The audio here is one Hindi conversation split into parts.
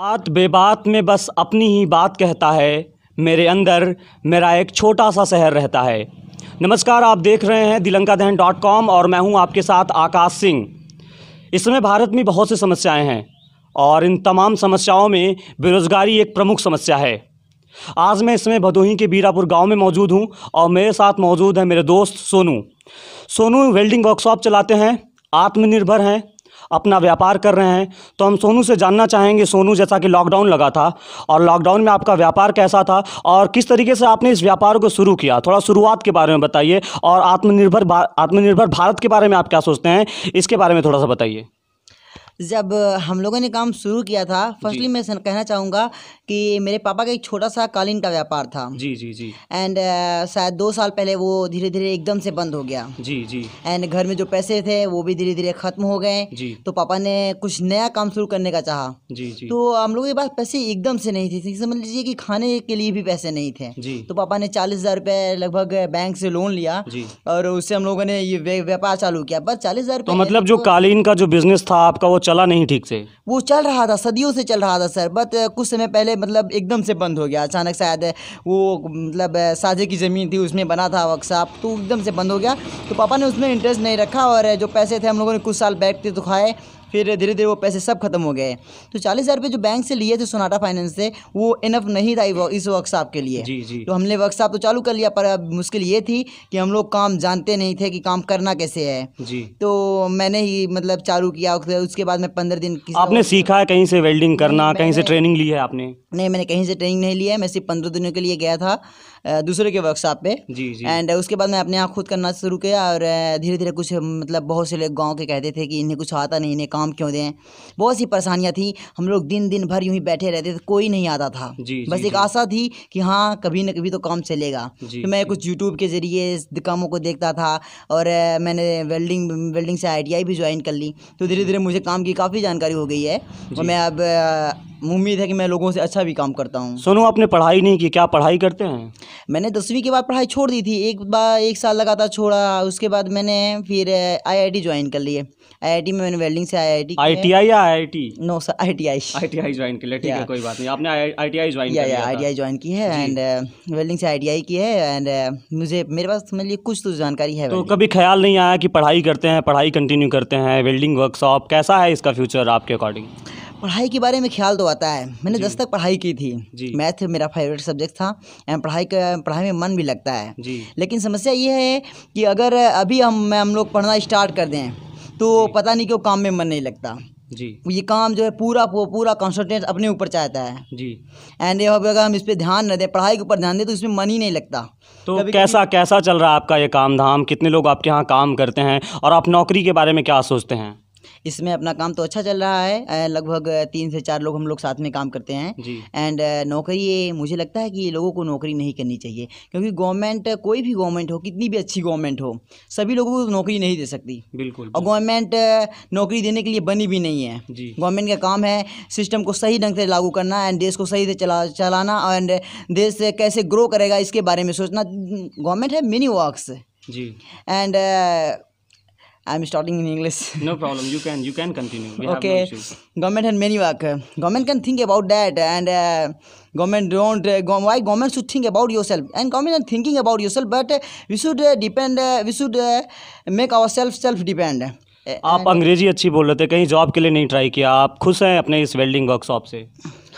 बात बेबात में बस अपनी ही बात कहता है मेरे अंदर मेरा एक छोटा सा शहर रहता है नमस्कार आप देख रहे हैं दिलंका दहन डॉट कॉम और मैं हूं आपके साथ आकाश सिंह इस समय भारत में बहुत सी समस्याएं हैं और इन तमाम समस्याओं में बेरोज़गारी एक प्रमुख समस्या है आज मैं इसमें भदोही के बीरापुर गांव में मौजूद हूं और मेरे साथ मौजूद है मेरे दोस्त सोनू सोनू वेल्डिंग वर्कशॉप चलाते हैं आत्मनिर्भर हैं अपना व्यापार कर रहे हैं तो हम सोनू से जानना चाहेंगे सोनू जैसा कि लॉकडाउन लगा था और लॉकडाउन में आपका व्यापार कैसा था और किस तरीके से आपने इस व्यापार को शुरू किया थोड़ा शुरुआत के बारे में बताइए और आत्मनिर्भर आत्मनिर्भर भारत के बारे में आप क्या सोचते हैं इसके बारे में थोड़ा सा बताइए जब हम लोगों ने काम शुरू किया था फर्स्टली मैं कहना चाहूँगा कि मेरे पापा का एक छोटा सा कालीन का व्यापार था जी जी जी एंड uh, शायद दो साल पहले वो धीरे धीरे एकदम से बंद हो गया जी जी एंड घर में जो पैसे थे वो भी धीरे धीरे ख़त्म हो गए जी तो पापा ने कुछ नया काम शुरू करने का चाहा जी जी तो हम लोगों के पास पैसे एकदम से नहीं थे समझ लीजिए कि खाने के लिए भी पैसे नहीं थे जी तो पापा ने चालीस हज़ार लगभग बैंक से लोन लिया जी और उससे हम लोगों ने ये व्यापार चालू किया बस चालीस हज़ार तो मतलब जो तो कालीन का जो बिजनेस था आपका वो चला नहीं ठीक से वो चल रहा था सदियों से चल रहा था सर बट uh, कुछ समय पहले मतलब एकदम से बंद हो गया अचानक शायद uh, वो मतलब uh, साझे की ज़मीन थी उसमें बना था वर्कशॉप तो एकदम से बंद हो गया तो पापा ने उसमें इंटरेस्ट नहीं रखा और जो पैसे थे हम लोगों ने कुछ साल बैठ तो खाए फिर धीरे धीरे वो पैसे सब खत्म हो गए तो चालीस हज़ार जो बैंक से लिए थे सोनाटा फाइनेंस से वो इनफ नहीं था इस वर्कशॉप के लिए जी जी तो हमने वर्कशॉप तो चालू कर लिया पर अब मुश्किल ये थी कि हम लोग काम जानते नहीं थे कि काम करना कैसे है जी तो मैंने ही मतलब चालू किया उसके बाद में पंद्रह दिन आपने सीखा है कहीं से वेल्डिंग करना कहीं से ट्रेनिंग ली है आपने नहीं मैंने कहीं से ट्रेनिंग नहीं लिया है मैं सिर्फ पंद्रह दिनों के लिए गया था दूसरे के वर्कशॉप पे एंड उसके बाद मैं अपने आप खुद करना शुरू किया और धीरे धीरे कुछ मतलब बहुत से लोग गाँव के कहते थे कि इन्हें कुछ आता नहीं इन्हें काम काम क्यों दें बहुत सी परेशानियाँ थी हम लोग दिन दिन भर यूँ ही बैठे रहते थे कोई नहीं आता था जी, बस जी, एक आशा थी कि हाँ कभी ना कभी तो काम चलेगा तो मैं कुछ यूट्यूब के ज़रिए कामों को देखता था और मैंने वेल्डिंग वेल्डिंग से आई भी ज्वाइन कर ली तो धीरे धीरे मुझे काम की काफ़ी जानकारी हो गई है और मैं अब उम्मीद है कि मैं लोगों से अच्छा भी काम करता हूँ सोनू आपने पढ़ाई नहीं की क्या पढ़ाई करते हैं मैंने दसवीं के बाद पढ़ाई छोड़ दी थी एक बार एक साल लगातार छोड़ा उसके बाद मैंने फिर आईआईटी ज्वाइन कर ली आईआईटी में मैंने वेल्डिंग से आईआईटी आईटीआई या IIT no sir ITI ITI join कर लिया ठीक है कोई बात नहीं आपने आईटीआई ज्वाइन किया आईटीआई ज्वाइन की है एंड वेल्डिंग uh, से आईटीआई की है एंड uh, मुझे मेरे पास मेरे लिए कुछ तो जानकारी है तो कभी ख्याल नहीं आया कि पढ़ाई करते हैं पढ़ाई कंटिन्यू करते हैं वेल्डिंग वर्कशॉप कैसा है इसका फ्यूचर आपके अकॉर्डिंग पढ़ाई के बारे में ख्याल तो आता है मैंने दस तक पढ़ाई की थी मैथ मेरा फेवरेट सब्जेक्ट था एंड पढ़ाई का पढ़ाई में मन भी लगता है लेकिन समस्या ये है कि अगर अभी हम मैं हम लोग पढ़ना स्टार्ट कर दें तो पता नहीं क्यों काम में मन नहीं लगता जी ये काम जो है पूरा पूरा कॉन्सेंट्रेट अपने ऊपर चाहता है जी एंड अगर हम इस पर ध्यान न दें पढ़ाई के ऊपर ध्यान दें तो इसमें मन ही नहीं लगता तो कभी कैसा कभी... कैसा चल रहा है आपका ये काम धाम कितने लोग आपके यहाँ काम करते हैं और आप नौकरी के बारे में क्या सोचते हैं इसमें अपना काम तो अच्छा चल रहा है लगभग तीन से चार लोग हम लोग साथ में काम करते हैं एंड नौकरी ये मुझे लगता है कि लोगों को नौकरी नहीं करनी चाहिए क्योंकि गवर्नमेंट कोई भी गवर्नमेंट हो कितनी भी अच्छी गवर्नमेंट हो सभी लोगों को नौकरी नहीं दे सकती बिल्कुल और गवर्नमेंट नौकरी देने के लिए बनी भी नहीं है गवर्नमेंट का काम है सिस्टम को सही ढंग से लागू करना एंड देश को सही से चला चलाना एंड देश कैसे ग्रो करेगा इसके बारे में सोचना गवर्नमेंट है मिनी वर्क्स जी and I am starting in English no problem you can you can continue okay government had many work government can think about that and government don't why government should think about your and government are thinking about your but we should depend we should make our self self depend आप अंग्रेजी अच्छी बोल रहे थे कहीं जॉब के लिए नहीं ट्राई किया आप खुश हैं अपने इस वेल्डिंग वर्कशॉप से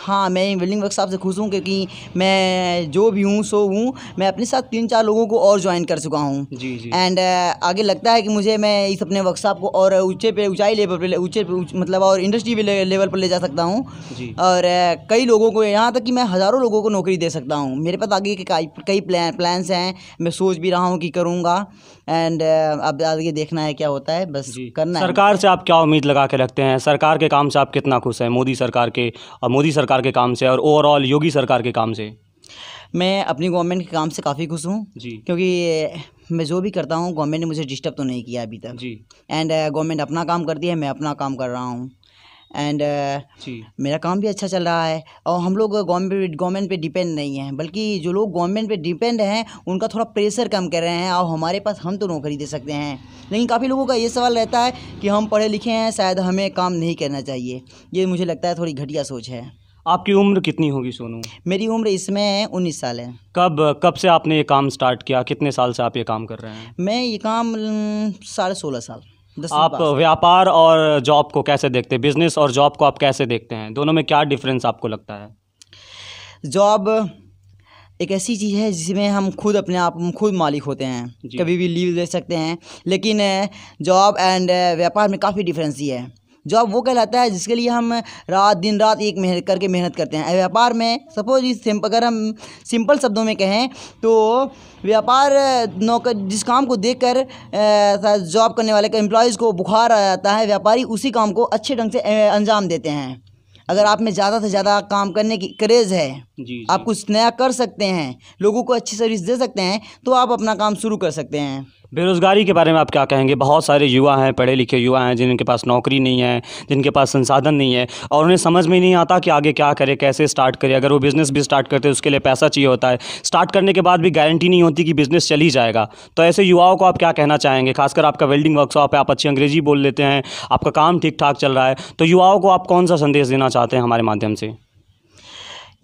हाँ मैं वेल्डिंग वर्कशॉप से खुश हूँ क्योंकि मैं जो भी हूँ सो हूँ मैं अपने साथ तीन चार लोगों को और ज्वाइन कर चुका हूँ एंड uh, आगे लगता है कि मुझे मैं इस अपने वर्कशॉप को और ऊँचे पे ऊँचाई लेवल पर ऊँचे पे मतलब और इंडस्ट्री लेवल पर ले जा सकता हूँ और uh, कई लोगों को यहाँ तक कि मैं हज़ारों लोगों को नौकरी दे सकता हूँ मेरे पास आगे के कई प्लान प्लान्स हैं मैं सोच भी रहा हूँ कि करूँगा एंड uh, अब आगे देखना है क्या होता है बस करना सरकार से आप क्या उम्मीद लगा के रखते हैं सरकार के काम से आप कितना खुश हैं मोदी सरकार के और मोदी सरकार के काम से और ओवरऑल योगी सरकार के काम से मैं अपनी गवर्नमेंट के काम से काफ़ी खुश हूँ क्योंकि uh, मैं जो भी करता हूँ गवर्नमेंट ने मुझे डिस्टर्ब तो नहीं किया अभी तक एंड गवर्नमेंट uh, अपना काम करती है मैं अपना काम कर रहा हूँ एंड uh, मेरा काम भी अच्छा चल रहा है और हम लोग गवर्नमेंट गवर्नमेंट पे डिपेंड नहीं हैं बल्कि जो लोग गवर्नमेंट पे डिपेंड हैं उनका थोड़ा प्रेशर कम कर रहे हैं और हमारे पास हम तो नौकरी दे सकते हैं लेकिन काफ़ी लोगों का ये सवाल रहता है कि हम पढ़े लिखे हैं शायद हमें काम नहीं करना चाहिए ये मुझे लगता है थोड़ी घटिया सोच है आपकी उम्र कितनी होगी सोनू मेरी उम्र इसमें उन्नीस साल है कब कब से आपने ये काम स्टार्ट किया कितने साल से आप ये काम कर रहे हैं मैं ये काम साढ़े सोलह साल आप व्यापार और जॉब को कैसे देखते हैं बिजनेस और जॉब को आप कैसे देखते हैं दोनों में क्या डिफरेंस आपको लगता है जॉब एक ऐसी चीज़ है जिसमें हम खुद अपने आप खुद मालिक होते हैं कभी भी लीव ले सकते हैं लेकिन जॉब एंड व्यापार में काफ़ी डिफरेंस ही है जॉब वो कहलाता है जिसके लिए हम रात दिन रात एक मेहनत करके मेहनत करते हैं व्यापार में सपोज इस अगर हम सिंपल शब्दों में कहें तो व्यापार नौकर जिस काम को देख कर जॉब करने वाले एम्प्लॉयज़ को बुखार आ जाता है व्यापारी उसी काम को अच्छे ढंग से अंजाम देते हैं अगर आप में ज़्यादा से ज़्यादा काम करने की क्रेज़ है जी, जी। आप कुछ नया कर सकते हैं लोगों को अच्छी सर्विस दे सकते हैं तो आप अपना काम शुरू कर सकते हैं बेरोज़गारी के बारे में आप क्या कहेंगे बहुत सारे युवा हैं पढ़े लिखे युवा हैं जिनके पास नौकरी नहीं है जिनके पास संसाधन नहीं है और उन्हें समझ में नहीं आता कि आगे क्या करें कैसे स्टार्ट करें अगर वो बिज़नेस भी स्टार्ट करते हैं उसके लिए पैसा चाहिए होता है स्टार्ट करने के बाद भी गारंटी नहीं होती कि बिज़नेस चली जाएगा तो ऐसे युवाओं को आप क्या कहना चाहेंगे खासकर आपका वेल्डिंग वर्कशॉप है आप अच्छी अंग्रेजी बोल लेते हैं आपका काम ठीक ठाक चल रहा है तो युवाओं को आप कौन सा संदेश देना चाहते हैं हमारे माध्यम से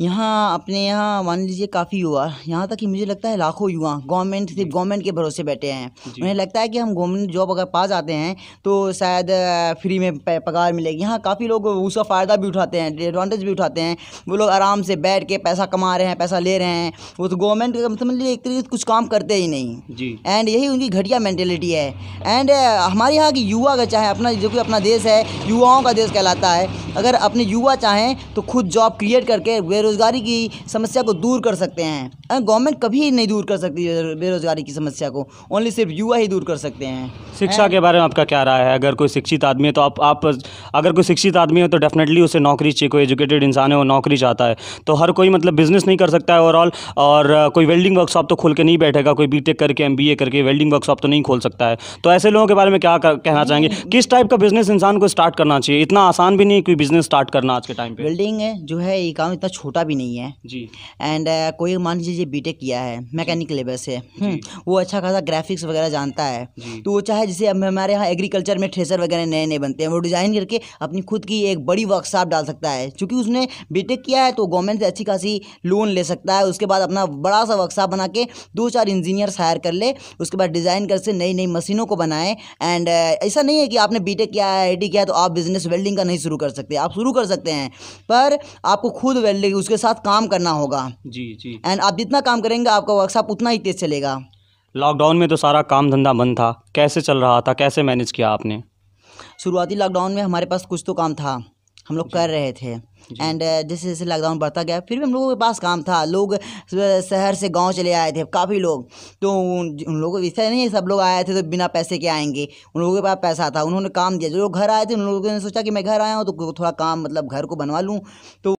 यहाँ अपने यहाँ मान लीजिए काफ़ी युवा यहाँ तक कि मुझे लगता है लाखों युवा गवर्नमेंट सिर्फ गवर्नमेंट के भरोसे बैठे हैं उन्हें लगता है कि हम गवर्नमेंट जॉब अगर पा जाते हैं तो शायद फ्री में पगार मिलेगी यहाँ काफ़ी लोग उसका फ़ायदा भी उठाते हैं एडवांटेज भी उठाते हैं वो लोग आराम से बैठ के पैसा कमा रहे हैं पैसा ले रहे हैं वो तो गवर्नमेंट का समझ मतलब लीजिए एक तरीके से कुछ काम करते ही नहीं जी एंड यही उनकी घटिया मैंटेलिटी है एंड हमारे यहाँ की युवा का चाहे अपना जो कि अपना देश है युवाओं का देश कहलाता है अगर अपने युवा चाहें तो खुद जॉब क्रिएट करके बेरोज़गारी की समस्या को दूर कर सकते हैं गवर्नमेंट कभी नहीं दूर कर सकती बेरोज़गारी की समस्या को ओनली सिर्फ युवा ही दूर कर सकते हैं शिक्षा के बारे में आपका क्या राय है अगर कोई शिक्षित आदमी है तो आप आप अगर कोई शिक्षित आदमी हो तो डेफिनेटली उसे नौकरी चाहिए कोई एजुकेटेड इंसान है वो नौकरी चाहता है तो हर कोई मतलब बिजनेस नहीं कर सकता है ओवरऑल और कोई वेल्डिंग वर्कशॉप तो खोल के नहीं बैठेगा कोई बीटेक करके एम करके वेल्डिंग वर्कशॉप तो नहीं खोल सकता है तो ऐसे लोगों के बारे में क्या कहना चाहेंगे किस टाइप का बिजनेस इंसान को स्टार्ट करना चाहिए इतना आसान भी नहीं कोई बिजनेस स्टार्ट करना आज के टाइम पे वेल्डिंग जो है ये काम इतना छोटा भी नहीं है जी एंड uh, कोई मान लीजिए बीटेक किया है मैकेनिक लेबर से हम्म, वो अच्छा खासा ग्राफिक्स वगैरह जानता है तो वो चाहे जैसे हमारे यहाँ एग्रीकल्चर में थ्रेसर वगैरह नए नए बनते हैं वो डिज़ाइन करके अपनी खुद की एक बड़ी वर्कशॉप डाल सकता है क्योंकि उसने बीटेक किया है तो गवर्नमेंट से अच्छी खासी लोन ले सकता है उसके बाद अपना बड़ा सा वर्कशॉप बना के दो चार इंजीनियर्स हायर कर ले उसके बाद डिज़ाइन कर से नई नई मशीनों को बनाए एंड uh, ऐसा नहीं है कि आपने बीटेक किया है आई किया है तो आप बिज़नेस वेल्डिंग का नहीं शुरू कर सकते सकते आप शुरू कर सकते हैं पर आपको खुद वेल्डिंग उसके साथ काम करना होगा जी जी एंड आप जितना काम करेंगे आपका वर्कशॉप उतना ही तेज़ चलेगा लॉकडाउन में तो सारा काम धंधा बंद था कैसे चल रहा था कैसे मैनेज किया आपने शुरुआती लॉकडाउन में हमारे पास कुछ तो काम था हम लोग कर रहे थे एंड जैसे जैसे लॉकडाउन बढ़ता गया फिर भी हम लोगों के पास काम था लोग uh, शहर से गांव चले आए थे काफ़ी लोग तो उन लोगों को ऐसा नहीं है सब लोग आए थे तो बिना पैसे के आएंगे उन लोगों के पास पैसा था उन्होंने काम दिया जो लोग घर आए थे उन लोगों ने सोचा कि मैं घर आया हूँ तो थोड़ा काम मतलब घर को बनवा लूँ तो